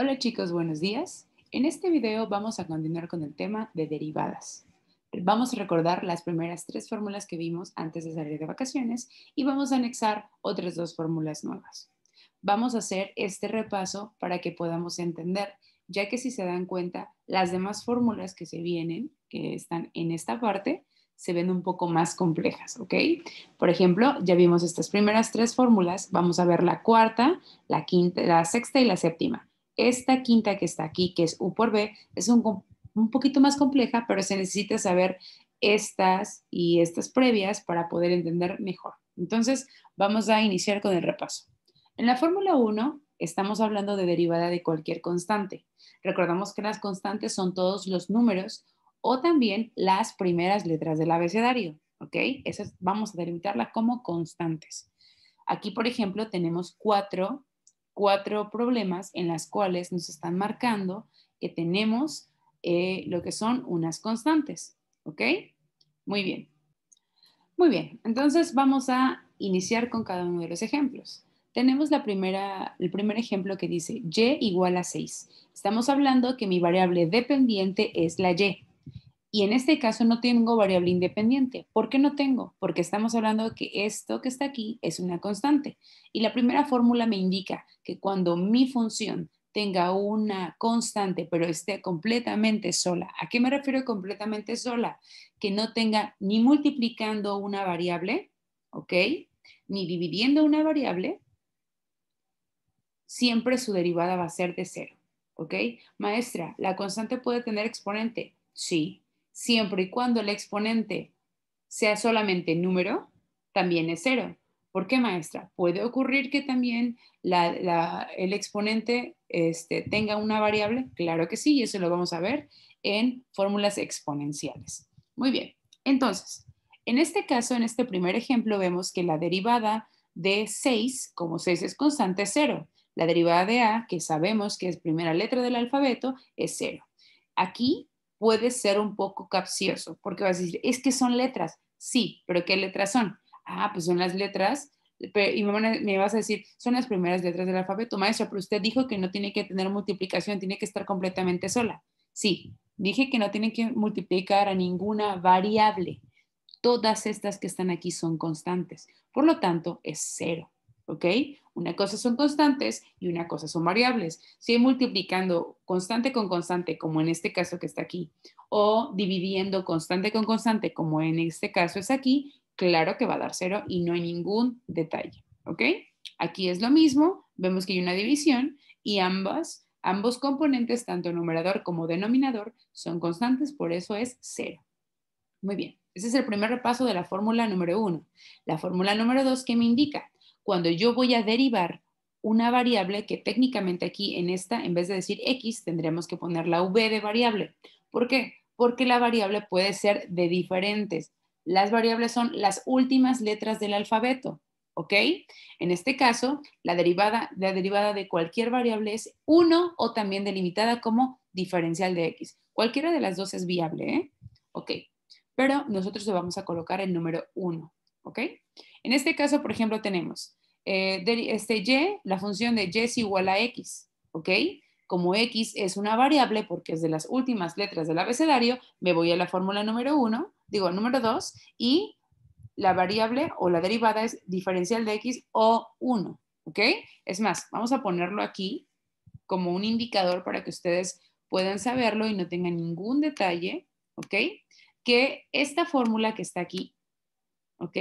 Hola chicos, buenos días. En este video vamos a continuar con el tema de derivadas. Vamos a recordar las primeras tres fórmulas que vimos antes de salir de vacaciones y vamos a anexar otras dos fórmulas nuevas. Vamos a hacer este repaso para que podamos entender, ya que si se dan cuenta, las demás fórmulas que se vienen, que están en esta parte, se ven un poco más complejas, ¿ok? Por ejemplo, ya vimos estas primeras tres fórmulas, vamos a ver la cuarta, la quinta, la sexta y la séptima. Esta quinta que está aquí, que es U por B, es un, un poquito más compleja, pero se necesita saber estas y estas previas para poder entender mejor. Entonces, vamos a iniciar con el repaso. En la fórmula 1 estamos hablando de derivada de cualquier constante. Recordamos que las constantes son todos los números o también las primeras letras del abecedario, ¿ok? Esas vamos a delimitarlas como constantes. Aquí, por ejemplo, tenemos 4 cuatro problemas en las cuales nos están marcando que tenemos eh, lo que son unas constantes. ¿Ok? Muy bien. Muy bien, entonces vamos a iniciar con cada uno de los ejemplos. Tenemos la primera, el primer ejemplo que dice y igual a 6. Estamos hablando que mi variable dependiente es la y. Y en este caso no tengo variable independiente. ¿Por qué no tengo? Porque estamos hablando de que esto que está aquí es una constante. Y la primera fórmula me indica que cuando mi función tenga una constante, pero esté completamente sola. ¿A qué me refiero completamente sola? Que no tenga ni multiplicando una variable, ¿ok? Ni dividiendo una variable, siempre su derivada va a ser de cero, ¿ok? Maestra, ¿la constante puede tener exponente? Sí siempre y cuando el exponente sea solamente número, también es cero. ¿Por qué, maestra? Puede ocurrir que también el exponente este, tenga una variable. Claro que sí, y eso lo vamos a ver en fórmulas exponenciales. Muy bien, entonces, en este caso, en este primer ejemplo, vemos que la derivada de 6, como 6 es constante, es cero. La derivada de A, que sabemos que es primera letra del alfabeto, es cero. Aquí puede ser un poco capcioso, porque vas a decir, es que son letras. Sí, pero ¿qué letras son? Ah, pues son las letras. y me, vas a decir, son las primeras letras del alfabeto, maestro pero usted dijo que no tiene que tener multiplicación, tiene que estar completamente sola. Sí, dije que no tiene que multiplicar a ninguna variable. Todas estas que están aquí son constantes. Por lo tanto, es cero. ¿Ok? Una cosa son constantes y una cosa son variables. Si multiplicando constante con constante, como en este caso que está aquí, o dividiendo constante con constante, como en este caso es aquí, claro que va a dar cero y no hay ningún detalle. ¿Ok? Aquí es lo mismo, vemos que hay una división y ambas, ambos componentes, tanto numerador como denominador, son constantes, por eso es cero. Muy bien, ese es el primer repaso de la fórmula número uno. La fórmula número dos que me indica cuando yo voy a derivar una variable que técnicamente aquí en esta, en vez de decir x, tendríamos que poner la v de variable. ¿Por qué? Porque la variable puede ser de diferentes. Las variables son las últimas letras del alfabeto, ¿ok? En este caso, la derivada, la derivada de cualquier variable es 1 o también delimitada como diferencial de x. Cualquiera de las dos es viable, ¿eh? ¿Ok? Pero nosotros le vamos a colocar el número 1, ¿ok? En este caso, por ejemplo, tenemos eh, de este y, la función de y es igual a x, ¿ok? Como x es una variable porque es de las últimas letras del abecedario, me voy a la fórmula número 1, digo número 2, y la variable o la derivada es diferencial de x o 1, ¿ok? Es más, vamos a ponerlo aquí como un indicador para que ustedes puedan saberlo y no tengan ningún detalle, ¿ok? Que esta fórmula que está aquí ¿ok?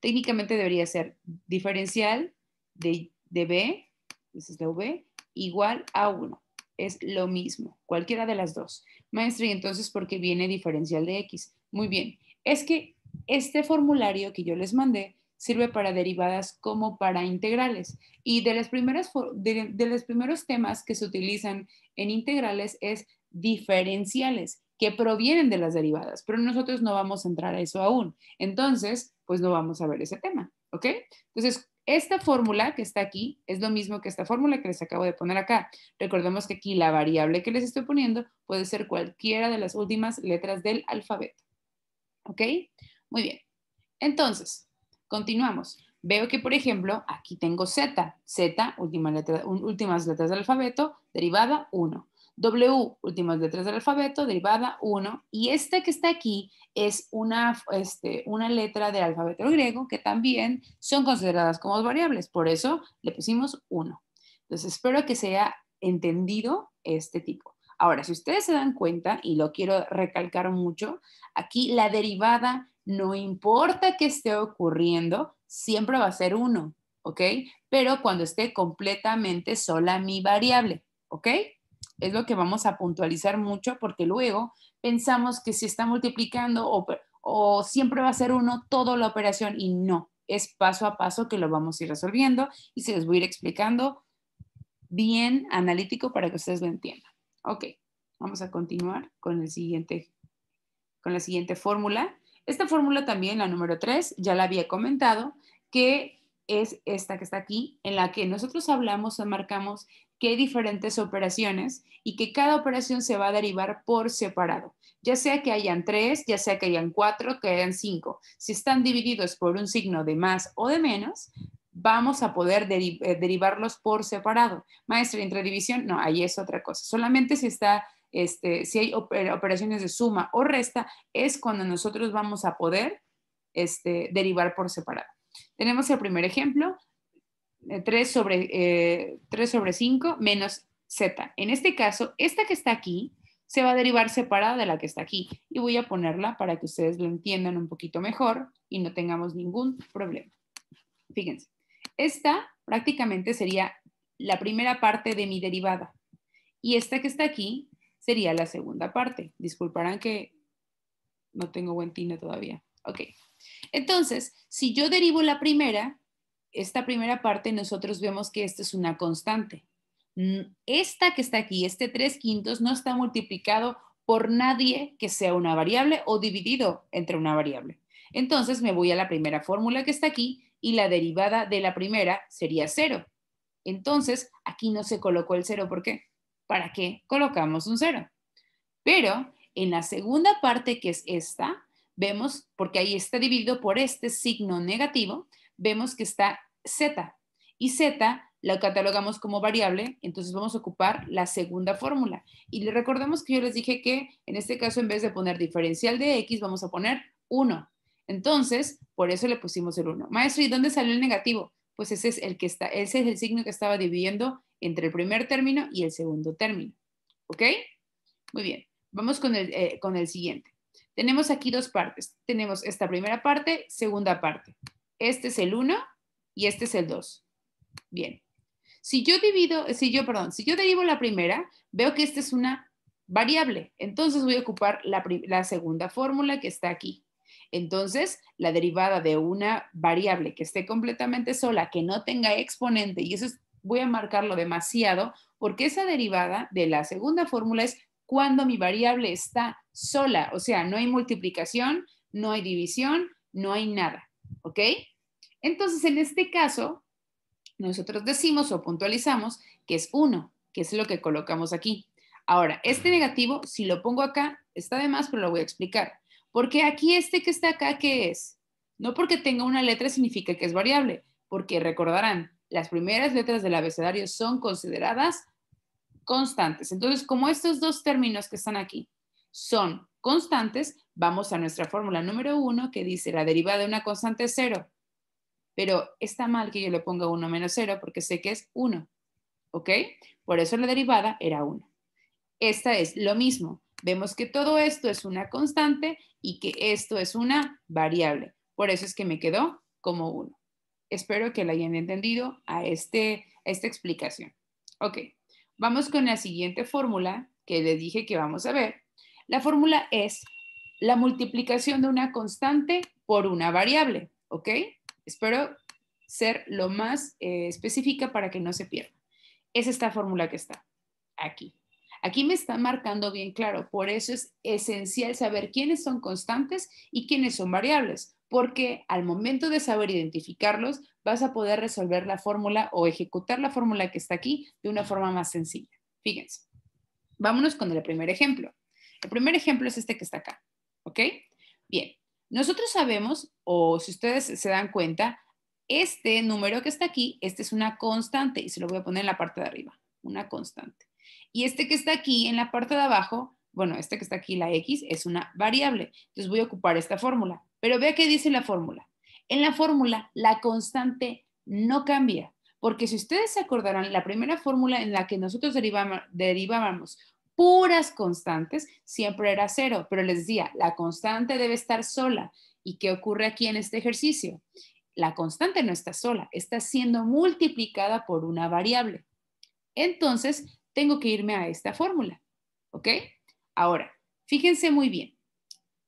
Técnicamente debería ser diferencial de, B, esa es la V, igual a 1. Es lo mismo, cualquiera de las dos. Maestra, y entonces, ¿por qué viene diferencial de X? Muy bien, es que este formulario que yo les mandé sirve para derivadas como para integrales. Y de, las primeras, de los primeros temas que se utilizan en integrales es diferenciales que provienen de las derivadas, pero nosotros no vamos a entrar a eso aún. Entonces, pues no vamos a ver ese tema, ¿ok? Entonces, esta fórmula que está aquí es lo mismo que esta fórmula que les acabo de poner acá. Recordemos que aquí la variable que les estoy poniendo puede ser cualquiera de las últimas letras del alfabeto, ¿ok? Muy bien. Entonces, continuamos. Veo que, por ejemplo, aquí tengo Z, Z, última letra, últimas letras del alfabeto, derivada 1. W, últimas letras del alfabeto, derivada 1. Y esta que está aquí es una, este, una letra del alfabeto griego que también son consideradas como variables. Por eso le pusimos 1. Entonces espero que sea entendido este tipo. Ahora, si ustedes se dan cuenta, y lo quiero recalcar mucho, aquí la derivada, no importa qué esté ocurriendo, siempre va a ser 1, ¿ok? Pero cuando esté completamente sola mi variable, ¿ok? es lo que vamos a puntualizar mucho porque luego pensamos que si está multiplicando o, siempre va a ser uno toda la operación y no, es paso a paso que lo vamos a ir resolviendo y se les voy a ir explicando bien analítico para que ustedes lo entiendan. Ok, vamos a continuar con, el siguiente, con la siguiente fórmula. Esta fórmula también, la número 3, ya la había comentado, que es esta que está aquí, en la que nosotros hablamos o marcamos que hay diferentes operaciones y que cada operación se va a derivar por separado, ya sea que hayan tres, ya sea que hayan cuatro, que hayan cinco. Si están divididos por un signo de más o de menos, vamos a poder eh, derivarlos por separado. Maestra, intradivisión, no, ahí es otra cosa. Solamente si está... Este, si hay eh, operaciones de suma o resta, es cuando nosotros vamos a poder este, derivar por separado. Tenemos el primer ejemplo, 3 eh, sobre, eh, sobre 5 menos z. En este caso, esta que está aquí se va a derivar separada de la que está aquí. Y voy a ponerla para que ustedes lo entiendan un poquito mejor y no tengamos ningún problema. Fíjense, esta prácticamente sería la primera parte de mi derivada. Y esta que está aquí sería la segunda parte. Disculparán que no tengo buen tino todavía. Ok. Entonces, si yo derivo la primera, esta primera parte nosotros vemos que esta es una constante. Mm, esta que está aquí, este 3 quintos, no está multiplicado por nadie que sea una variable o dividido entre una variable. Entonces me voy a la primera fórmula que está aquí y la derivada de la primera sería 0. Entonces aquí no se colocó el 0, ¿por qué? ¿Para qué colocamos un 0? Pero en la segunda parte que es esta, vemos, porque ahí está dividido por este signo negativo, vemos que está Z y Z la catalogamos como variable, entonces vamos a ocupar la segunda fórmula. Y le recordemos que yo les dije que en este caso en vez de poner diferencial de x vamos a poner 1. Entonces, por eso le pusimos el 1. Maestro, ¿y dónde salió el negativo? Pues ese es el que está, ese es el signo que estaba dividiendo entre el primer término y el segundo término. ¿Ok? Muy bien. Vamos con el, eh, con el siguiente. Tenemos aquí dos partes. Tenemos esta primera parte, segunda parte. Este es el 1 y este es el 2. Bien. Si yo divido, si yo, perdón, si yo derivo la primera, veo que esta es una variable. Entonces voy a ocupar la, segunda fórmula que está aquí. Entonces, la derivada de una variable que esté completamente sola, que no tenga exponente, y eso voy a marcarlo demasiado, porque esa derivada de la segunda fórmula es cuando mi variable está sola, o sea, no hay multiplicación, no hay división, no hay nada, ¿ok? Entonces, en este caso, nosotros decimos o puntualizamos que es 1, que es lo que colocamos aquí. Ahora, este negativo, si lo pongo acá, está de más, pero lo voy a explicar. Porque aquí este que está acá, ¿qué es? No porque tenga una letra significa que es variable, porque recordarán, las primeras letras del abecedario son consideradas constantes. Entonces, como estos dos términos que están aquí son constantes, vamos a nuestra fórmula número 1 que dice la derivada de una constante es 0 pero está mal que yo le ponga 1 menos 0 porque sé que es 1, ¿ok? Por eso la derivada era 1. Esta es lo mismo. Vemos que todo esto es una constante y que esto es una variable. Por eso es que me quedó como 1. Espero que la hayan entendido a, este, esta explicación. Ok, vamos con la siguiente fórmula que les dije que vamos a ver. La fórmula es la multiplicación de una constante por una variable, ¿ok? Espero ser lo más eh, específica para que no se pierda. Es esta fórmula que está aquí. Aquí me está marcando bien claro, por eso es esencial saber quiénes son constantes y quiénes son variables, porque al momento de saber identificarlos vas a poder resolver la fórmula o ejecutar la fórmula que está aquí de una forma más sencilla. Fíjense, vámonos con el primer ejemplo. El primer ejemplo es este que está acá, ¿ok? Bien, nosotros sabemos, o si ustedes se dan cuenta, este número que está aquí, este es una constante y se lo voy a poner en la parte de arriba, una constante. Y este que está aquí en la parte de abajo, bueno, este que está aquí, la X, es una variable. Entonces voy a ocupar esta fórmula. Pero vea qué dice la fórmula. En la fórmula, la constante no cambia. Porque si ustedes se acordarán, la primera fórmula en la que nosotros derivábamos puras constantes, siempre era cero, pero les decía, la constante debe estar sola. ¿Y qué ocurre aquí en este ejercicio? La constante no está sola, está siendo multiplicada por una variable. Entonces, tengo que irme a esta fórmula. ¿Ok? Ahora, fíjense muy bien.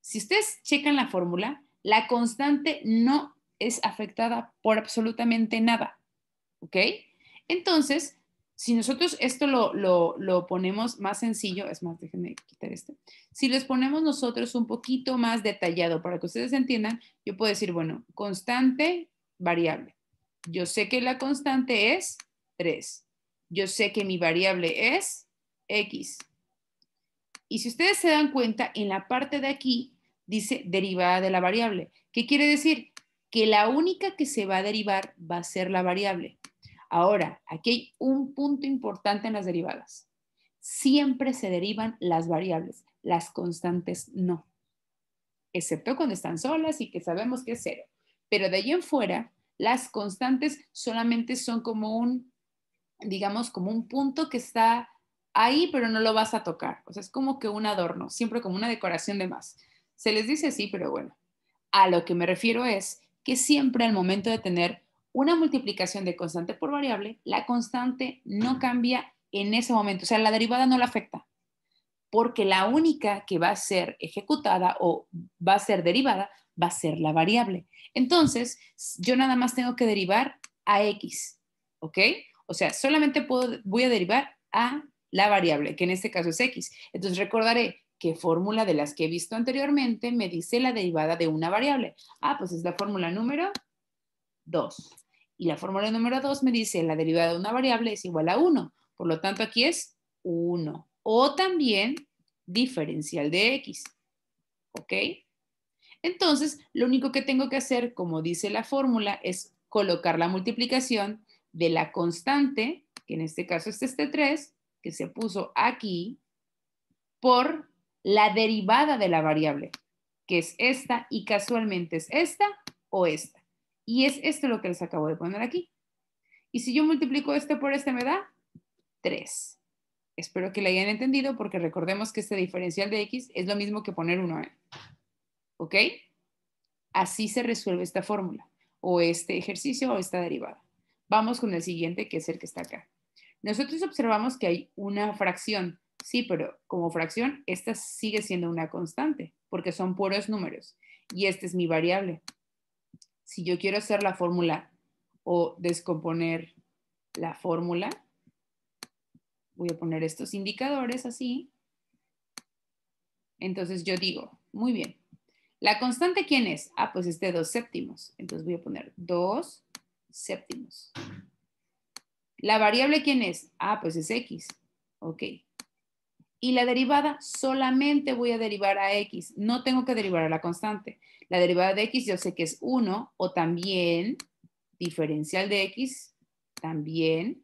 Si ustedes checan la fórmula, la constante no es afectada por absolutamente nada. ¿Ok? Entonces, si nosotros esto lo, ponemos más sencillo, es más, déjenme quitar esto. si les ponemos nosotros un poquito más detallado para que ustedes entiendan, yo puedo decir, bueno, constante, variable. Yo sé que la constante es 3. Yo sé que mi variable es X. Y si ustedes se dan cuenta, en la parte de aquí dice derivada de la variable. ¿Qué quiere decir? Que la única que se va a derivar va a ser la variable. Ahora, aquí hay un punto importante en las derivadas. Siempre se derivan las variables, las constantes no, excepto cuando están solas y que sabemos que es cero. Pero de ahí en fuera, las constantes solamente son como un, digamos, como un punto que está ahí, pero no lo vas a tocar. O sea, es como que un adorno, siempre como una decoración de más. Se les dice así, pero bueno. A lo que me refiero es que siempre al momento de tener una multiplicación de constante por variable, la constante no cambia en ese momento, o sea, la derivada no la afecta, porque la única que va a ser ejecutada o va a ser derivada va a ser la variable. Entonces, yo nada más tengo que derivar a x, ¿ok? O sea, solamente puedo, voy a derivar a la variable, que en este caso es x. Entonces, recordaré que fórmula de las que he visto anteriormente me dice la derivada de una variable. Ah, pues es la fórmula número 2. Y la fórmula número 2 me dice la derivada de una variable es igual a 1. Por lo tanto, aquí es 1. O también diferencial de x. ¿Ok? Entonces, lo único que tengo que hacer, como dice la fórmula, es colocar la multiplicación de la constante, que en este caso es este 3, que se puso aquí, por la derivada de la variable, que es esta y casualmente es esta o esta. Y es esto lo que les acabo de poner aquí. Y si yo multiplico este por este me da 3. Espero que lo hayan entendido porque recordemos que este diferencial de x es lo mismo que poner 1. ¿eh? ¿Ok? Así se resuelve esta fórmula o este ejercicio o esta derivada. Vamos con el siguiente que es el que está acá. Nosotros observamos que hay una fracción, sí, pero como fracción esta sigue siendo una constante porque son puros números y esta es mi variable si yo quiero hacer la fórmula o descomponer la fórmula, voy a poner estos indicadores así. Entonces yo digo, muy bien, ¿la constante quién es? Ah, pues es de 2 séptimos. Entonces voy a poner 2 séptimos. ¿La variable quién es? Ah, pues es X. Ok y la derivada solamente voy a derivar a x, no tengo que derivar a la constante. La derivada de x yo sé que es 1 o también diferencial de x, también.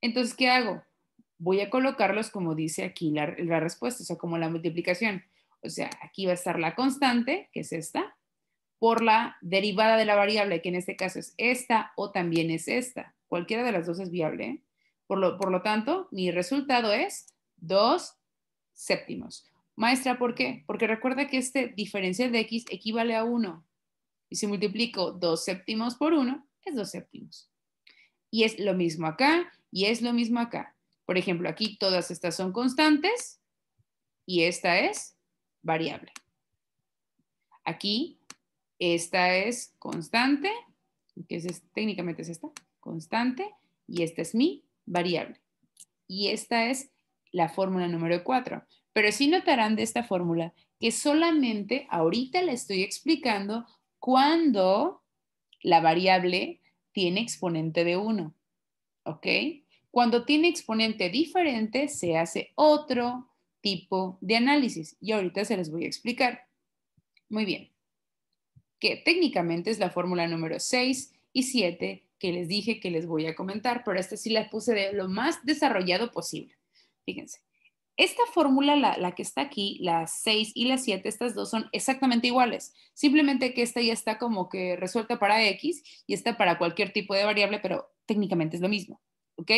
Entonces, ¿qué hago? Voy a colocarlos como dice aquí la, respuesta, o sea, como la multiplicación. O sea, aquí va a estar la constante, que es esta, por la derivada de la variable, que en este caso es esta o también es esta. Cualquiera de las dos es viable. ¿eh? Por, lo, por lo tanto, mi resultado es Dos séptimos. Maestra, ¿por qué? Porque recuerda que este diferencial de x equivale a 1. Y si multiplico dos séptimos por 1, es dos séptimos. Y es lo mismo acá y es lo mismo acá. Por ejemplo, aquí todas estas son constantes y esta es variable. Aquí esta es constante, que es, técnicamente es esta, constante, y esta es mi variable. Y esta es la fórmula número 4. Pero sí notarán de esta fórmula que solamente ahorita le estoy explicando cuando la variable tiene exponente de 1. ¿Ok? Cuando tiene exponente diferente, se hace otro tipo de análisis. Y ahorita se les voy a explicar. Muy bien. Que técnicamente es la fórmula número 6 y 7 que les dije que les voy a comentar, pero esta sí la puse de lo más desarrollado posible. Fíjense. Esta fórmula, la, que está aquí, la 6 y la 7, estas dos son exactamente iguales. Simplemente que esta ya está como que resuelta para X y esta para cualquier tipo de variable, pero técnicamente es lo mismo. ¿Ok?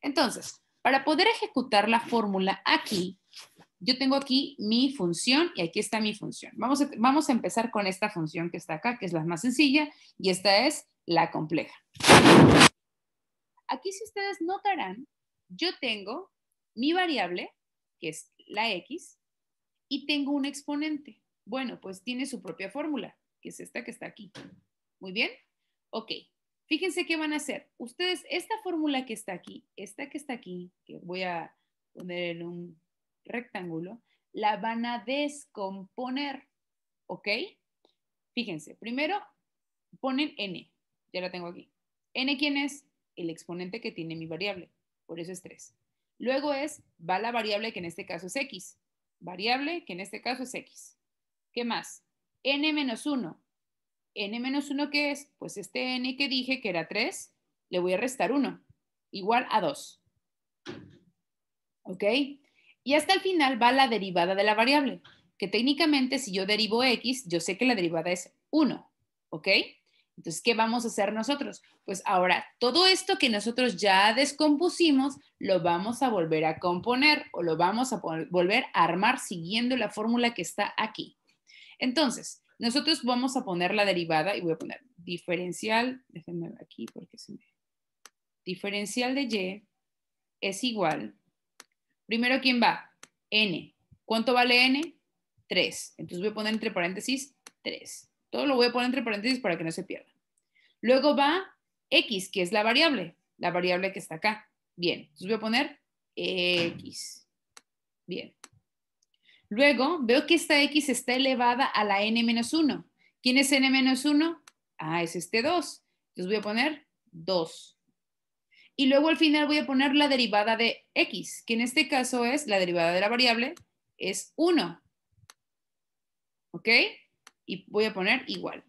Entonces, para poder ejecutar la fórmula aquí, yo tengo aquí mi función y aquí está mi función. Vamos vamos a empezar con esta función que está acá, que es la más sencilla, y esta es la compleja. Aquí, si ustedes notarán, yo tengo mi variable, que es la X, y tengo un exponente. Bueno, pues tiene su propia fórmula, que es esta que está aquí. Muy bien. Ok. Fíjense qué van a hacer. Ustedes, esta fórmula que está aquí, esta que está aquí, que voy a poner en un rectángulo, la van a descomponer. ¿Ok? Fíjense, primero ponen n. Ya la tengo aquí. ¿n quién es? El exponente que tiene mi variable. Por eso es 3. Luego es, va la variable que en este caso es x. Variable que en este caso es x. ¿Qué más? n-1. menos n-1 menos ¿qué es? Pues este n que dije que era 3, le voy a restar 1, igual a 2. ¿Ok? Y hasta el final va la derivada de la variable, que técnicamente si yo derivo x, yo sé que la derivada es 1. ¿Ok? Entonces, ¿qué vamos a hacer nosotros? Pues ahora, todo esto que nosotros ya descompusimos, lo vamos a volver a componer o lo vamos a volver a armar siguiendo la fórmula que está aquí. Entonces, nosotros vamos a poner la derivada y voy a poner diferencial, déjenme aquí porque se me... Diferencial de y es igual. Primero, ¿quién va? N. ¿Cuánto vale n? 3. Entonces voy a poner entre paréntesis 3. Todo lo voy a poner entre paréntesis para que no se pierda. Luego va X, que es la variable, la variable que está acá. Bien, entonces voy a poner X. Bien. Luego veo que esta X está elevada a la N-1. ¿Quién es N-1? Ah, es este 2. Entonces voy a poner 2. Y luego al final voy a poner la derivada de X, que en este caso es la derivada de la variable, es 1. ¿Ok? y voy a poner igual.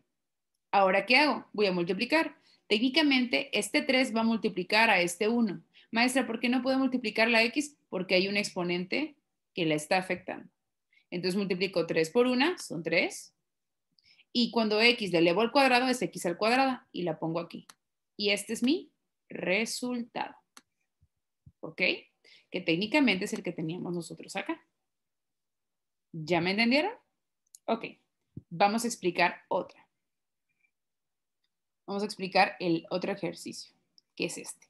Ahora, ¿qué hago? Voy a multiplicar. Técnicamente, este 3 va a multiplicar a este 1. Maestra, ¿por qué no puedo multiplicar la X? Porque hay un exponente que la está afectando. Entonces multiplico 3 por 1, son 3. Y cuando X le elevo al cuadrado, es X al cuadrado y la pongo aquí. Y este es mi resultado. ¿Ok? Que técnicamente es el que teníamos nosotros acá. ¿Ya me entendieron? Ok vamos a explicar otra. Vamos a explicar el otro ejercicio, que es este.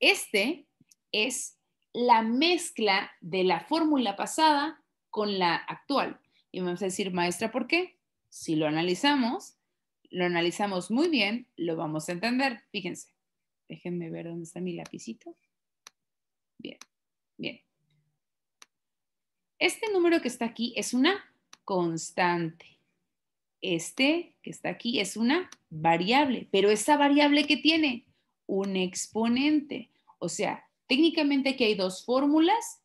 Este es la mezcla de la fórmula pasada con la actual. Y vamos a decir, maestra, ¿por qué? Si lo analizamos, lo analizamos muy bien, lo vamos a entender. Fíjense, déjenme ver dónde está mi lapicito. Bien, bien. Este número que está aquí es una constante. Este que está aquí es una variable, pero esa variable que tiene un exponente. O sea, técnicamente aquí hay dos fórmulas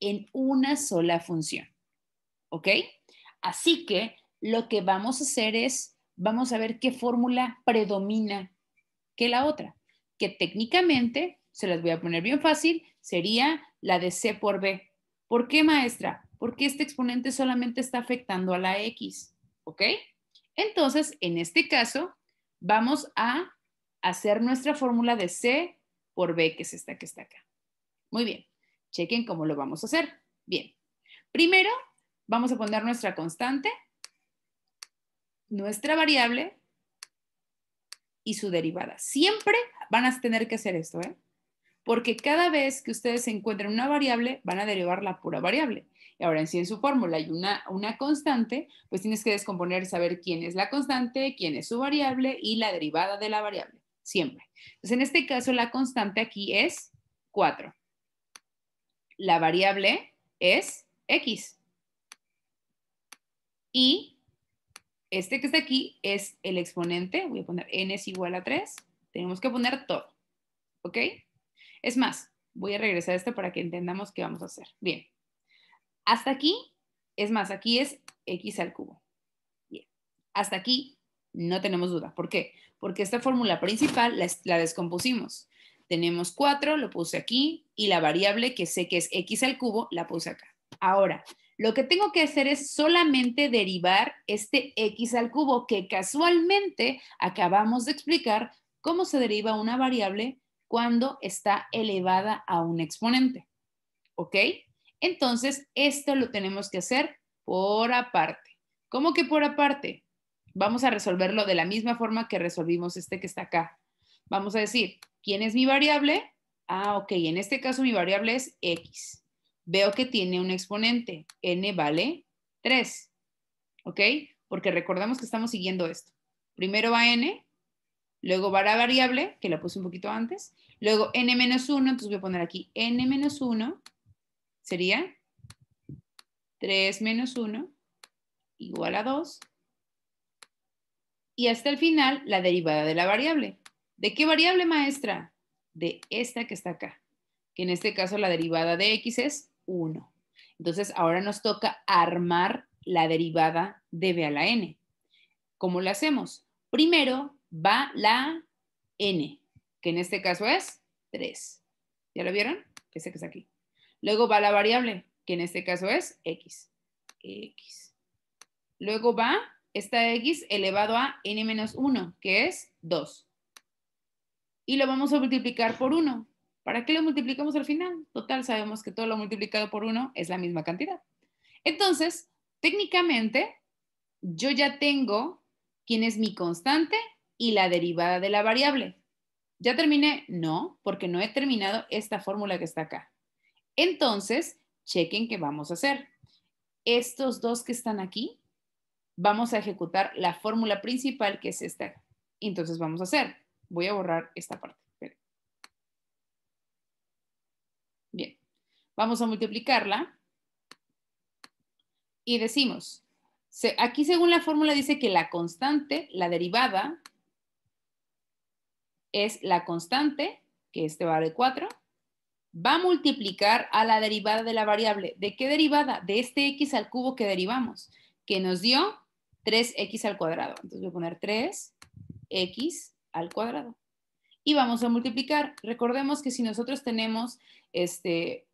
en una sola función. ¿Ok? Así que lo que vamos a hacer es, vamos a ver qué fórmula predomina que la otra, que técnicamente, se las voy a poner bien fácil, sería la de C por B. ¿Por qué, maestra? Porque este exponente solamente está afectando a la X. ¿ok? Entonces, en este caso, vamos a hacer nuestra fórmula de C por B, que es esta que está acá. Muy bien, chequen cómo lo vamos a hacer. Bien, primero vamos a poner nuestra constante, nuestra variable y su derivada. Siempre van a tener que hacer esto, ¿eh? Porque cada vez que ustedes encuentren una variable, van a derivar la pura variable y ahora en sí en su fórmula hay una, una constante, pues tienes que descomponer, saber quién es la constante, quién es su variable y la derivada de la variable, siempre. Entonces, en este caso, la constante aquí es 4. La variable es X. Y este que está aquí es el exponente, voy a poner n es igual a 3, tenemos que poner todo, ¿ok? Es más, voy a regresar a esto para que entendamos qué vamos a hacer. Bien, hasta aquí, es más, aquí es x al cubo. Hasta aquí no tenemos duda. ¿Por qué? Porque esta fórmula principal la, descompusimos. Tenemos 4, lo puse aquí, y la variable que sé que es x al cubo, la puse acá. Ahora, lo que tengo que hacer es solamente derivar este x al cubo, que casualmente acabamos de explicar cómo se deriva una variable cuando está elevada a un exponente. ¿Ok? Entonces, esto lo tenemos que hacer por aparte. ¿Cómo que por aparte? Vamos a resolverlo de la misma forma que resolvimos este que está acá. Vamos a decir, ¿quién es mi variable? Ah, ok, en este caso mi variable es x. Veo que tiene un exponente, n vale 3, ¿ok? Porque recordamos que estamos siguiendo esto. Primero va n, luego va la variable, que la puse un poquito antes, luego n menos 1, entonces voy a poner aquí n menos 1 sería 3 menos 1 igual a 2. Y hasta el final, la derivada de la variable. ¿De qué variable, maestra? De esta que está acá. Que en este caso la derivada de x es 1. Entonces, ahora nos toca armar la derivada de b a la n. ¿Cómo la hacemos? Primero va la n, que en este caso es 3. ¿Ya lo vieron? Ese que está aquí. Luego va la variable, que en este caso es x. Luego va esta x elevado a n-1, que es 2. Y lo vamos a multiplicar por 1. ¿Para qué lo multiplicamos al final? Total, sabemos que todo lo multiplicado por 1 es la misma cantidad. Entonces, técnicamente, yo ya tengo quién es mi constante y la derivada de la variable. ¿Ya terminé? No, porque no he terminado esta fórmula que está acá. Entonces, chequen qué vamos a hacer. Estos dos que están aquí, vamos a ejecutar la fórmula principal que es esta. Entonces vamos a hacer, voy a borrar esta parte. Bien, vamos a multiplicarla y decimos, aquí según la fórmula dice que la constante, la derivada, es la constante, que este de 4, va a multiplicar a la derivada de la variable. ¿De qué derivada? De este x al cubo que derivamos, que nos dio 3x al cuadrado. Entonces voy a poner 3x al cuadrado. Y vamos a multiplicar. Recordemos que si nosotros tenemos este,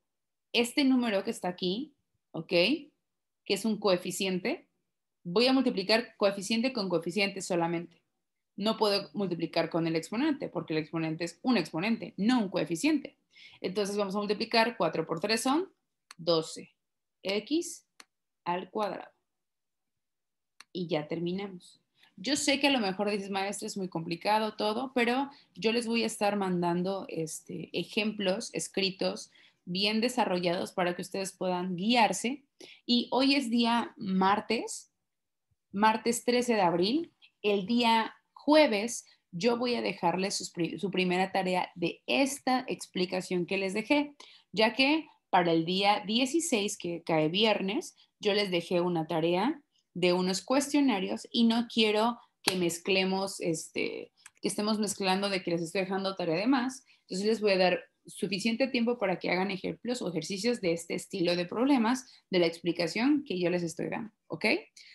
este número que está aquí, ¿ok? Que es un coeficiente, voy a multiplicar coeficiente con coeficiente solamente. No puedo multiplicar con el exponente, porque el exponente es un exponente, no un coeficiente. Entonces vamos a multiplicar 4 por 3 son 12x al cuadrado. Y ya terminamos. Yo sé que a lo mejor dices, maestra, es muy complicado todo, pero yo les voy a estar mandando este, ejemplos escritos bien desarrollados para que ustedes puedan guiarse. Y hoy es día martes, martes 13 de abril. El día jueves yo voy a dejarles su, primera tarea de esta explicación que les dejé, ya que para el día 16, que cae viernes, yo les dejé una tarea de unos cuestionarios y no quiero que mezclemos, este, que estemos mezclando de que les estoy dejando tarea de más. Entonces les voy a dar suficiente tiempo para que hagan ejemplos o ejercicios de este estilo de problemas, de la explicación que yo les estoy dando, ¿ok?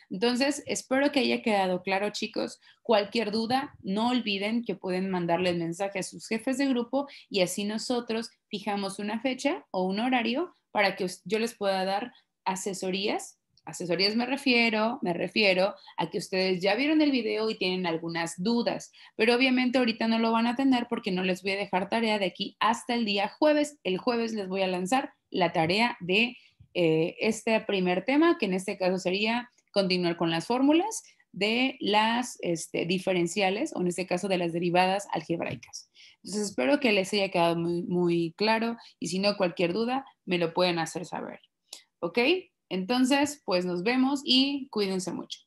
Entonces, espero que haya quedado claro, chicos. Cualquier duda, no olviden que pueden mandarles mensaje a sus jefes de grupo y así nosotros fijamos una fecha o un horario para que yo les pueda dar asesorías Asesorías me refiero, me refiero a que ustedes ya vieron el video y tienen algunas dudas, pero obviamente ahorita no lo van a tener porque no les voy a dejar tarea de aquí hasta el día jueves. El jueves les voy a lanzar la tarea de eh, este primer tema, que en este caso sería continuar con las fórmulas de las este, diferenciales o en este caso de las derivadas algebraicas. Entonces espero que les haya quedado muy, muy claro y si no cualquier duda me lo pueden hacer saber. ¿Ok? Entonces, pues nos vemos y cuídense mucho.